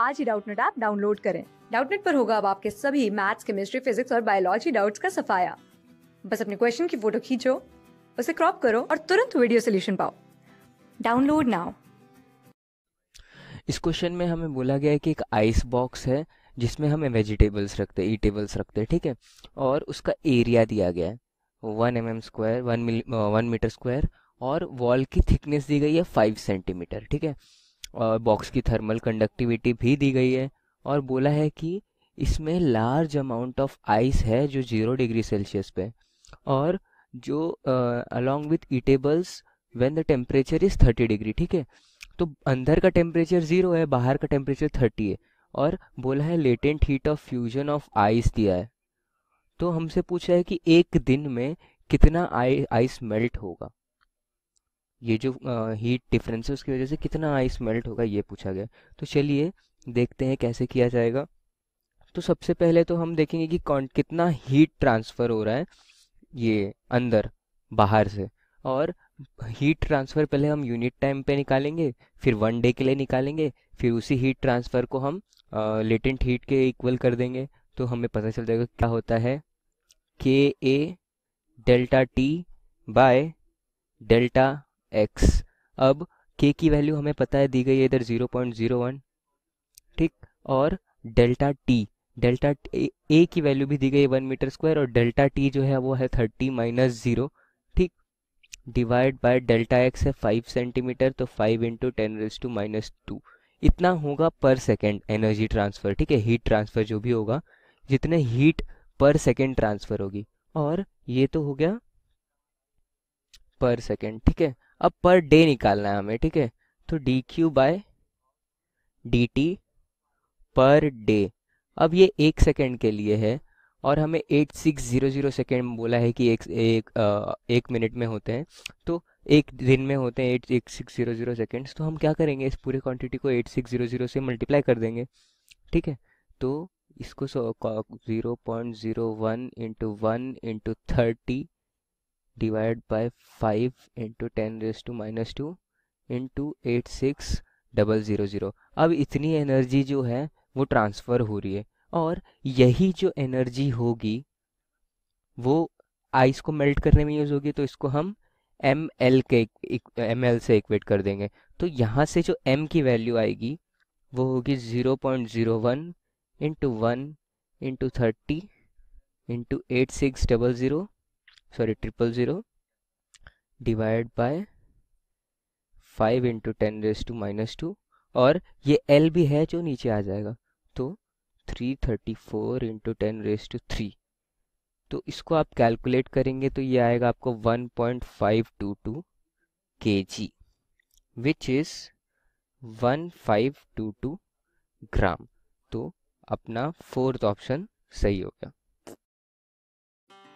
आज ही Doubtnut app download करें डाउटनेट पर होगा अब आपके सभी मैथ्स केमिस्ट्री फिजिक्स और बायोलॉजी डाउट्स का सफाया बस अपने क्वेश्चन की फोटो खींचो उसे क्रॉप करो और तुरंत वीडियो सोल्यूशन पाओ डाउनलोड नाउ इस क्वेश्चन में हमें बोला गया है कि एक आइस बॉक्स है जिसमें हमें वेजिटेबल्स रखते हैं ईटेबल्स रखते हैं ठीक है और उसका एरिया दिया गया है वन एम एम स्क्वायर वन मिल वन मीटर स्क्वायर और वॉल की थिकनेस दी गई है फाइव सेंटीमीटर ठीक है और बॉक्स की थर्मल कंडक्टिविटी भी दी गई है और बोला है कि इसमें लार्ज अमाउंट ऑफ आइस है जो जीरो डिग्री सेल्सियस पे और जो along with eatables when the temperature is thirty degree ठीक है तो अंदर का टेम्परेचर ज़ीरो है बाहर का टेम्परेचर थर्टी है और बोला है latent heat of fusion of ice दिया है तो हमसे पूछा है कि एक दिन में कितना आइस मेल्ट होगा ये जो हीट डिफरेंस है उसकी वजह से कितना आइस मेल्ट होगा ये पूछा गया तो चलिए देखते हैं कैसे किया जाएगा तो सबसे पहले तो हम देखेंगे कि कौन कितना हीट ट्रांसफ़र हो रहा है ये अंदर बाहर से और हीट ट्रांसफ़र पहले हम यूनिट टाइम पे निकालेंगे फिर वन डे के लिए निकालेंगे फिर उसी हीट ट्रांसफ़र को हम लेटेंट हीट के इक्वल कर देंगे तो हमें पता चल जाएगा क्या होता है K A delta T by delta X अब के की वैल्यू हमें पता है दी गई है इधर जीरो पॉइंट जीरो ठीक और डेल्टा टी डेल्टा ए की वैल्यू भी दी गई है वन मीटर स्क्वायर और डेल्टा टी जो है वो है थर्टी माइनस ज़ीरो ठीक डिवाइड बाय डेल्टा एक्स है फाइव सेंटीमीटर तो five into ten raise to minus two इतना होगा पर सेकेंड एनर्जी ट्रांसफ़र ठीक है हीट ट्रांसफ़र जो भी होगा जितने हीट पर सेकेंड ट्रांसफ़र होगी और ये तो हो गया पर सेकेंड ठीक है अब पर डे निकालना है हमें ठीक है तो D Q by D T per day अब ये एक सेकेंड के लिए है और हमें eight six zero zero second बोला है कि एक एक एक मिनट में होते हैं तो एक दिन में होते हैं एट एक सिक्स ज़ीरो ज़ीरो सेकेंड्स तो हम क्या करेंगे इस पूरे क्वांटिटी को एट सिक्स ज़ीरो ज़ीरो से मल्टीप्लाई कर देंगे ठीक है तो इसको zero point zero one into one into thirty divide by five into ten raise to minus two into eight six double zero zero अब इतनी एनर्जी जो है वो ट्रांसफ़र हो रही है और यही जो एनर्जी होगी वो आइस को मेल्ट करने में यूज़ होगी तो इसको हम एम एल के एम एल से इक्वेट कर देंगे तो यहाँ से जो एम की वैल्यू आएगी वो होगी zero point zero one into one into thirty into eight six double zero sorry triple zero divide by five into ten raise to minus two और ये एल भी है जो नीचे आ जाएगा तो three thirty four into ten raise to three तो इसको आप कैलकुलेट करेंगे तो ये आएगा आपको one point five two two K G which is one five two two gram तो अपना फोर्थ ऑप्शन सही होगा